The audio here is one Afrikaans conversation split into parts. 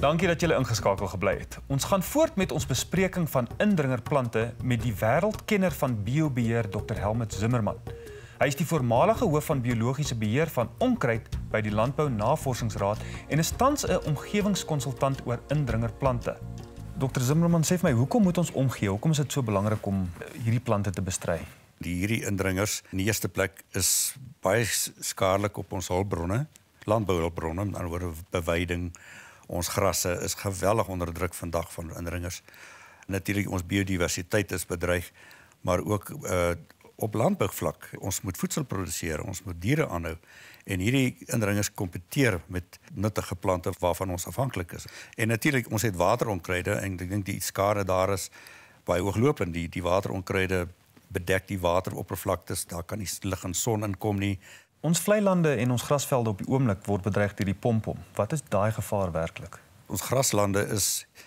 Dankie dat julle ingeskakel gebly het. Ons gaan voort met ons bespreking van indringerplante met die wêreldkenner van biobeheer Dr. Helmut Zimmerman. Hy is die voormalige hoof van biologiese beheer van onkruid by die Landbou Navorsingsraad en is tans 'n omgewingskonsultant oor indringerplante. Dr. Zimmerman sê vir my, hoekom moet ons omgee? Hoekom is dit so belangrik om hierdie plante te bestry? Die hierdie indringers in die eerste plek is baie skadelik op ons hulpbronne, landbouhulpbronne, dan word beweiding Ons grasse is geweldig onder druk vandag van indringers. Natuurlik ons biodiversiteit is bedreig, maar ook uh op landbouvlak. Ons moet voedsel produseer, ons moet diere aanhou en hierdie indringers kompeteer met nuttige plante waarvan ons afhanklik is. En natuurlik ons het wateronkruide en ek dink die skade daar is baie hooglopend. Die die wateronkruide bedek die wateroppervlaktes, daar kan nie lig en son inkom nie. Ons vlei lande en ons grasvelde op die oomblik word bedreig deur die pompom. Wat is daai gevaar werklik? Ons graslande is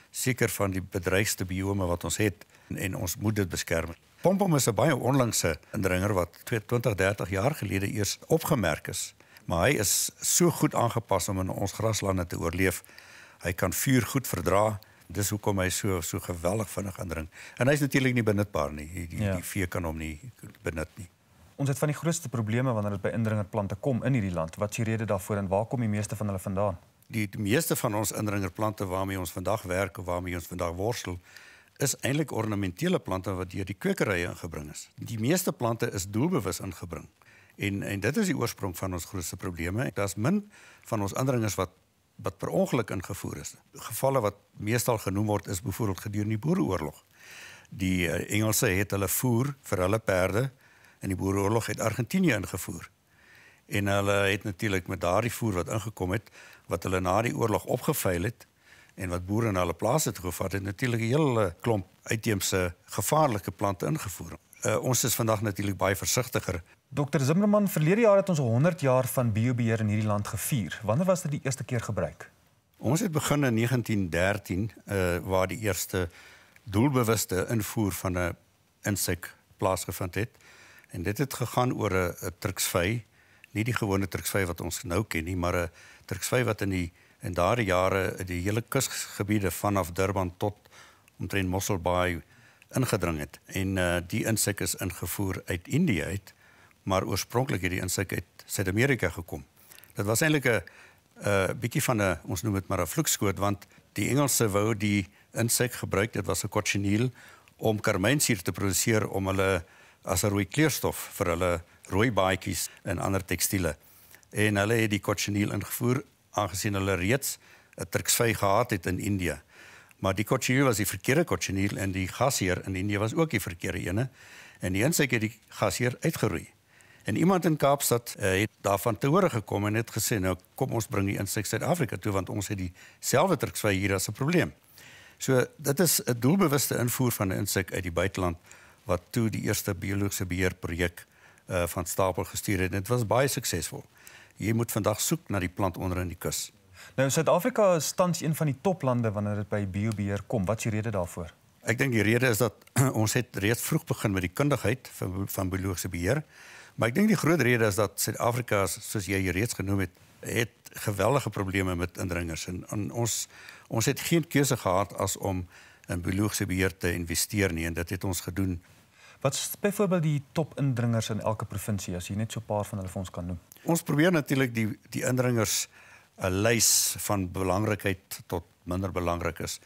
seker van die bedreigste biome wat ons het en ons moet dit beskerm. Pompom is 'n baie onlangse indringer wat 20, 30 jaar gelede eers opgemerk is, maar hy is so goed aangepas om in ons graslande te oorleef. Hy kan vuur goed verdra. Dis hoekom hy so so geweldig vinnig indring. En hy's natuurlik nie benutbaar nie. Die, die, ja. die vee kan hom nie benut nie ons het van die grootste probleme wanneer dit by indringerplante kom in hierdie land. Wat is die rede daarvoor en waar kom die meeste van hulle vandaan? Die, die meeste van ons indringerplante waarmee ons vandag werk of waarmee ons vandag worstel, is eintlik ornamentele plante wat deur die kwekerye ingebring is. Die meeste plante is doelbewus ingebring. En en dit is die oorsprong van ons grootste probleme. Daar's min van ons indringers wat wat per ongeluk ingevoer is. Gevalle wat meestal genoem word is byvoorbeeld gedurende die Boereoorlog. Die eh, Engelse het hulle voer vir hulle perde uh, in die Boereoorlog het Argentinië ingevoer. En hulle het natuurlik met daardie voer wat ingekom het, wat hulle na die oorlog opgevuil het en wat boere na hulle plase toe gevat het, natuurlik 'n hele klomp uitheemse gevaarlike plante ingevoer. Uh, ons is vandag natuurlik baie versigtiger. Dr Zimmerman, verlede jaar het ons 100 jaar van biobeheer in hierdie land gevier. Wanneer was dit die eerste keer gebruik? Ons het begin in 1913 uh eh, waar die eerste doelbewuste invoer van 'n insek plaasgevind het. Uh En dit het gegaan oor 'n truksvy, nie die gewone truksvy wat ons nou ken nie, maar 'n truksvy wat in die in daardie jare die hele kusgebiede vanaf Durban tot omtrent Mossel Bay ingedring het. En uh, die insek is ingevoer uit Indië uit, maar oorspronklik het die insek uit Suid-Amerika gekom. Dit was eintlik 'n 'n uh, bietjie van 'n ons noem dit maar 'n vloekskoot want die Engelse wou die insek gebruik, dit was 'n cochineal om karmijnsuur te produseer om hulle as 'n rooi kleurstof vir hulle rooi baadjies en ander tekstiele. En hulle het die kotsjeniel ingevoer aangesien hulle reeds 'n truksvy gehad het in Indië. Maar die kotsjeniel was die verkeerde kotsjeniel en die gasheer in Indië was ook die verkeerde ene en die insek het die gasheer uitgeroei. En iemand in Kaapstad uh, het daarvan te hore gekom en het gesê nou kom ons bring die insek Suid-Afrika toe want ons het dieselfde truksvy hier as 'n probleem. So dit is 'n doelbewuste invoer van 'n insek uit die buiteland wat toe die eerste biologiese beheerprojek uh van stapel gestuur het. Dit was baie suksesvol. Jy moet vandag soek na die plant onder in die kus. Nou Suid-Afrika is tans een van die toplande wanneer dit by biobeheer kom. Wat is die rede daarvoor? Ek dink die rede is dat ons het reeds vroeg begin met die kundigheid van van biologiese beheer. Maar ek dink die groot rede is dat Suid-Afrika soos jy reeds genoem het, het geweldige probleme met indringers en, en ons ons het geen keuse gehad as om in biologiese beheer te investeer nie en dit het ons gedoen Wat is byvoorbeeld die top indringers in elke provinsie as jy net so 'n paar van hulle vir ons kan noem? Ons probeer natuurlik die die indringers 'n eh, lys van belangrikheid tot minder belangrik is.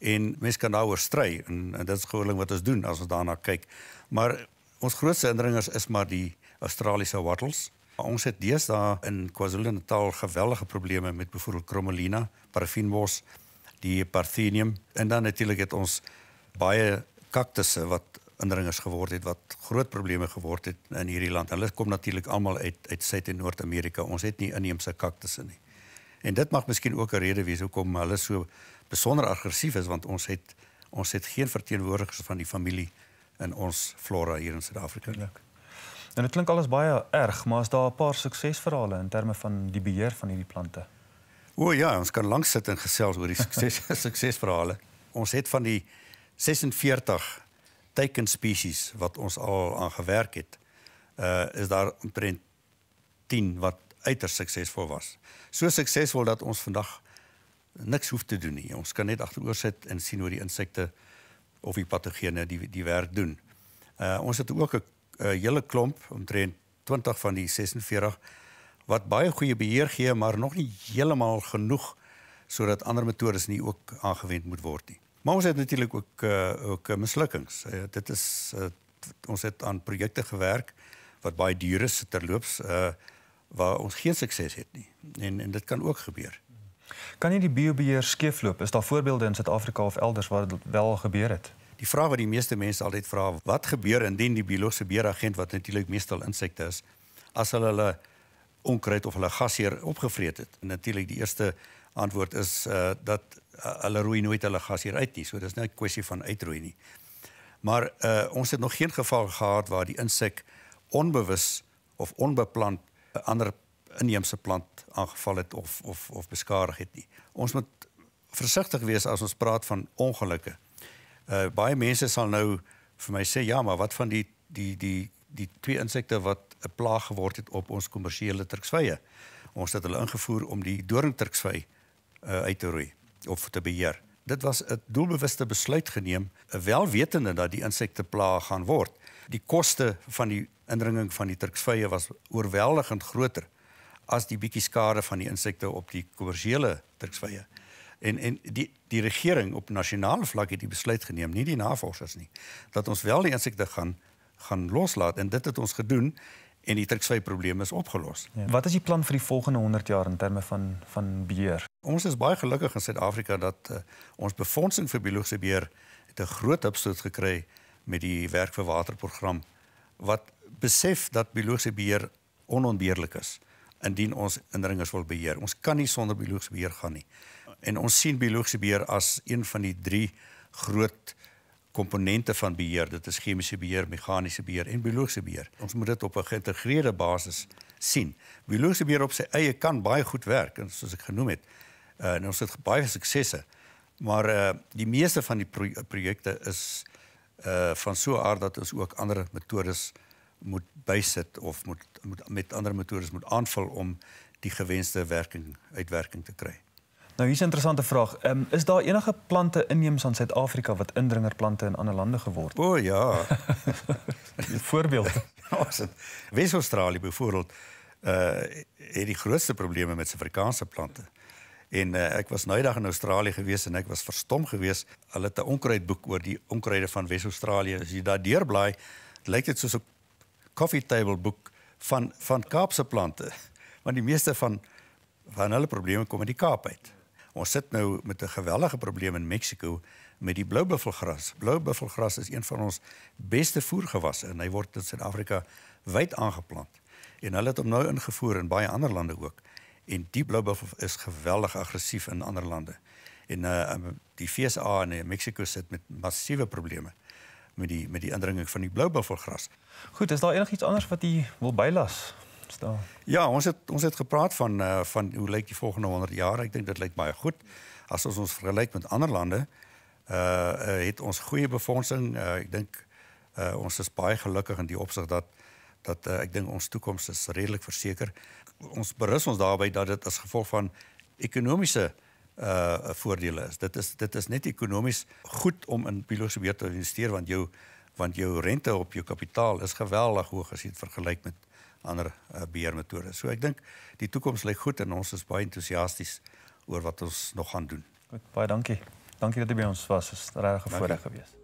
En mense kan daaroor stry en, en dit is gewoonlik wat ons doen as ons daarna kyk. Maar ons grootste indringers is maar die Australiese wattles. Ons het deesdae in KwaZulu-Natal geweldige probleme met byvoorbeeld Cromelina, Parafinbos, die Parthenium en dan natuurlik het ons baie kaktusse wat indringers geword het wat groot probleme geword het in hierdie land. Hulle kom natuurlik almal uit uit Suid- en Noord-Amerika. Ons het nie inheemse kaktusse nie. En dit mag miskien ook 'n rede wees hoekom hulle so besonder aggressief is want ons het ons het geen verteenwoordigers van die familie in ons flora hier in Suid-Afrika nie. En dit klink alles baie erg, maar is daar 'n paar suksesverhale in terme van die beheer van hierdie plante? O ja, ons kan lank sit en gesels oor die sukses suksesverhale. Ons het van die 46 teken species wat ons al aan gewerk het, uh is daar omtrent 10 wat uiters suksesvol was. So suksesvol dat ons vandag niks hoef te doen nie. Ons kan net agteroor sit en sien hoe die insekte of die patogene die die werk doen. Uh ons het ook 'n eh, hele klomp omtrent 20 van die 46 wat baie goeie beheer gee, maar nog nie heeltemal genoeg sodat ander metodes nie ook aangewend moet word nie. Maar ons het natuurlik ook uh, ook eh, mislukkings. Uh, dit is uh, ons het aan projekte gewerk wat baie duur is terloops uh waar ons geen sukses het nie. En en dit kan ook gebeur. Kan nie die biobeheer skeefloop? Is daar voorbeelde in Suid-Afrika of elders waar dit wel gebeur het? Die vraag wat die meeste mense altyd vra, wat gebeur indien die biologiese beheeragent wat natuurlik meestal insekte is, as hulle hulle onkruid of hulle gasheer opgevreet het. En natuurlik die eerste antwoord is uh dat uh, hulle rooi nooit hulle gasheer uit nie. So dis nou 'n kwessie van uitroei nie. Maar uh ons het nog geen geval gehad waar die insek onbewus of onbeplan 'n ander inheemse plant aangeval het of of of beskadig het nie. Ons moet versigtig wees as ons praat van ongelukke. Uh baie mense sal nou vir my sê ja, maar wat van die die die die twee insekte wat 'n plaag geword het op ons kommersiële turksvye. Ons het hulle ingevoer om die doringturksvy uh, uit te roei of te beheer. Dit was 'n doelbewuste besluit geneem, eh, wel wetende dat die insekte plaag gaan word. Die koste van die indringing van die turksvye was oorweldigend groter as die bietjie skade van die insekte op die kommersiële turksvye. En en die die regering op nasionale vlak het die besluit geneem, nie die navorsers nie, dat ons wel die insekte gaan gaan loslaat en dit het ons gedoen en die Trix 5 probleem is opgelos. Ja. Wat is die plan vir die volgende 100 jaar in terme van van beheer? Ons is baie gelukkig in Suid-Afrika dat uh, ons befondsing vir biologiese beheer het 'n groot opstoot gekry met die werk vir water program wat besef dat biologiese beheer onontbeerlik is indien ons indringers wil beheer. Ons kan nie sonder biologiese beheer gaan nie. En ons sien biologiese beheer as een van die drie groot uh, komponente van beheer. Dit is chemiese beheer, meganiese beheer en biologiese beheer. Ons moet dit op 'n geïntegreerde basis sien. Biologiese beheer op sy eie kan baie goed werk, soos ek genoem het. Uh, en ons het baie suksesse. Maar uh die meeste van die pro projekte is uh van so 'n aard dat ons ook ander metodes moet bysit of moet, moet met ander metodes moet aanvul om die gewenste werking uitwerking te kry. Nou hier's 'n interessante vraag. Ehm um, is daar enige plante inheems aan Suid-Afrika wat indringerplante in ander lande geword het? O ja. Voorbeeld. Ons het ja, Wes-Australië byvoorbeeld uh het die grootste probleme met Suid-Afrikaanse plante. En uh, ek was noudag in Australië gewees en ek was verstom gewees. Hulle het 'n onkruidboek oor die onkruide van Wes-Australië. As jy daar deurblaai, lyk dit soos 'n coffee table boek van van Kaapse plante, want die meeste van van hulle probleme kom uit die Kaap uit. Ons sit nou met 'n gewellige probleem in Mexiko met die bloubuffelgras. Bloubuffelgras is een van ons beste voergewasse en hy word in Suid-Afrika wyd aangeplant. En hulle het hom nou ingevoer in baie ander lande ook. En die bloubuffel is geweldig aggressief in ander lande. En uh die FSA en eh, Mexiko sit met massiewe probleme met die met die indringing van die bloubuffelgras. Goed, is daar enigiets anders wat jy wil bylas staan. Ja, ons het ons het gepraat van uh, van hoe lyk die volgende 100 jaar? Ek dink dit lyk baie goed as ons ons vergelyk met ander lande. Uh, uh het ons goeie befondsing. Uh, ek dink uh ons is baie gelukkig in die opsig dat dat uh, ek dink ons toekoms is redelik verseker. Ons berus ons daarby dat dit as gevolg van ekonomiese uh voordele is. Dit is dit is net ekonomies goed om in biologiese beheer te investeer want jou want jou rente op jou kapitaal is geweldig hoog as jy dit vergelyk met ander uh, eh, beheermetodes. So ek dink die toekoms lyk goed en ons is baie entoesiasties oor wat ons nog gaan doen. Goed, baie dankie. Dankie dat jy by ons was. Dit is regtig 'n voorreg geweest.